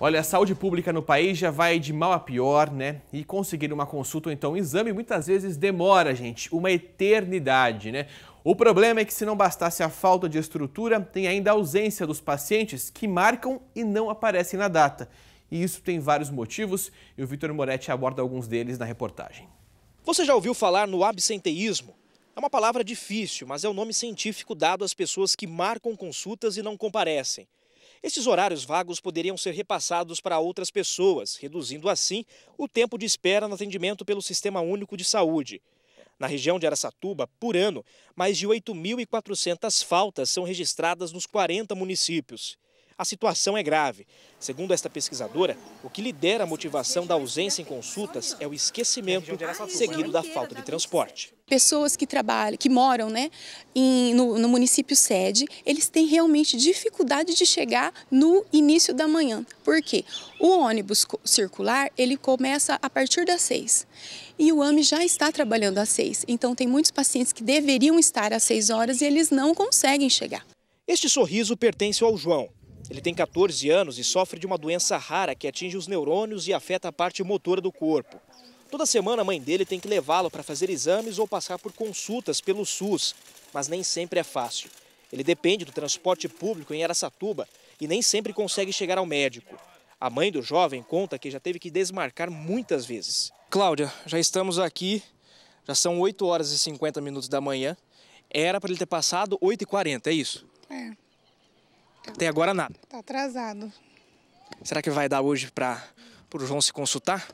Olha, a saúde pública no país já vai de mal a pior, né? E conseguir uma consulta ou então um exame muitas vezes demora, gente, uma eternidade, né? O problema é que se não bastasse a falta de estrutura, tem ainda a ausência dos pacientes que marcam e não aparecem na data. E isso tem vários motivos e o Vitor Moretti aborda alguns deles na reportagem. Você já ouviu falar no absenteísmo? É uma palavra difícil, mas é o nome científico dado às pessoas que marcam consultas e não comparecem. Esses horários vagos poderiam ser repassados para outras pessoas, reduzindo assim o tempo de espera no atendimento pelo Sistema Único de Saúde. Na região de Aracatuba, por ano, mais de 8.400 faltas são registradas nos 40 municípios a situação é grave. Segundo esta pesquisadora, o que lidera a motivação da ausência em consultas é o esquecimento seguido da falta de transporte. Pessoas que trabalham, que moram né, em, no, no município sede, eles têm realmente dificuldade de chegar no início da manhã. Por quê? O ônibus circular, ele começa a partir das seis. E o AME já está trabalhando às seis. Então tem muitos pacientes que deveriam estar às seis horas e eles não conseguem chegar. Este sorriso pertence ao João, ele tem 14 anos e sofre de uma doença rara que atinge os neurônios e afeta a parte motora do corpo. Toda semana a mãe dele tem que levá-lo para fazer exames ou passar por consultas pelo SUS, mas nem sempre é fácil. Ele depende do transporte público em Aracatuba e nem sempre consegue chegar ao médico. A mãe do jovem conta que já teve que desmarcar muitas vezes. Cláudia, já estamos aqui, já são 8 horas e 50 minutos da manhã. Era para ele ter passado 8 e 40, é isso? É. Até tá. agora nada. Está atrasado. Será que vai dar hoje para o João se consultar?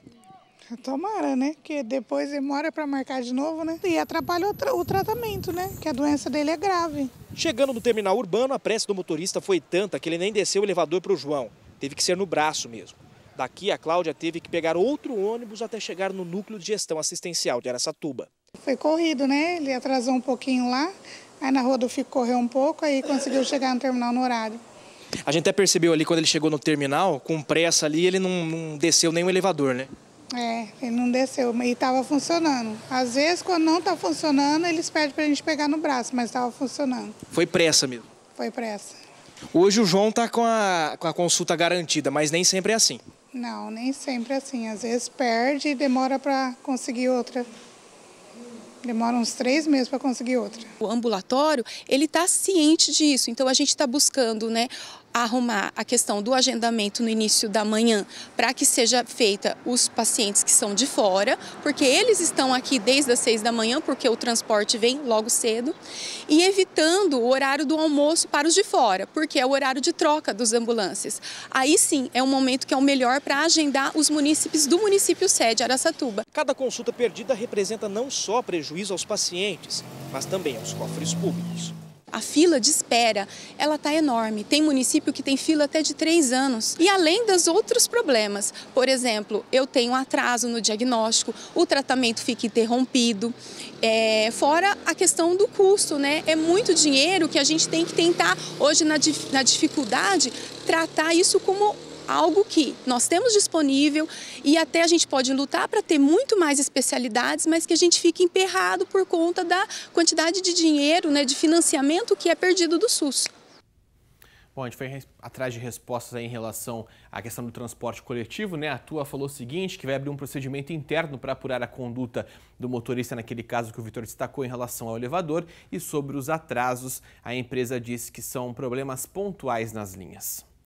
Tomara, né? Porque depois demora para marcar de novo, né? E atrapalha o, tra o, tratamento, né? Que a doença dele é grave. Chegando no terminal urbano, a pressa do motorista foi tanta que ele nem desceu o elevador para o João. Teve que ser no braço mesmo. Daqui, a Cláudia teve que pegar outro ônibus até chegar no núcleo de gestão assistencial de Aracatuba. Foi corrido, né? Ele atrasou um pouquinho lá, aí na Fico correu um pouco, aí conseguiu chegar no terminal no horário. A gente até percebeu ali quando ele chegou no terminal, com pressa ali, ele não, não desceu nem o elevador, né? É, ele não desceu, e estava funcionando. Às vezes, quando não está funcionando, eles pedem para a gente pegar no braço, mas estava funcionando. Foi pressa mesmo? Foi pressa. Hoje o João está com a, com a consulta garantida, mas nem sempre é assim. Não, nem sempre é assim. Às vezes perde e demora para conseguir outra. Demora uns três meses para conseguir outra. O ambulatório, ele está ciente disso, então a gente está buscando né, arrumar a questão do agendamento no início da manhã para que seja feita os pacientes que são de fora, porque eles estão aqui desde as seis da manhã, porque o transporte vem logo cedo, e evitando o horário do almoço para os de fora, porque é o horário de troca dos ambulâncias. Aí sim é um momento que é o melhor para agendar os munícipes do município sede Aracatuba. Cada consulta perdida representa não só prejuízo aos pacientes, mas também aos cofres públicos a fila de espera, ela está enorme. Tem município que tem fila até de três anos. E além dos outros problemas, por exemplo, eu tenho atraso no diagnóstico, o tratamento fica interrompido, é, fora a questão do custo, né? É muito dinheiro que a gente tem que tentar, hoje na, na dificuldade, tratar isso como algo que nós temos disponível e até a gente pode lutar para ter muito mais especialidades, mas que a gente fica emperrado por conta da quantidade de dinheiro, né, de financiamento que é perdido do SUS. Bom, a gente foi atrás de respostas em relação à questão do transporte coletivo, né? A tua falou o seguinte, que vai abrir um procedimento interno para apurar a conduta do motorista naquele caso que o Vitor destacou em relação ao elevador e sobre os atrasos, a empresa disse que são problemas pontuais nas linhas.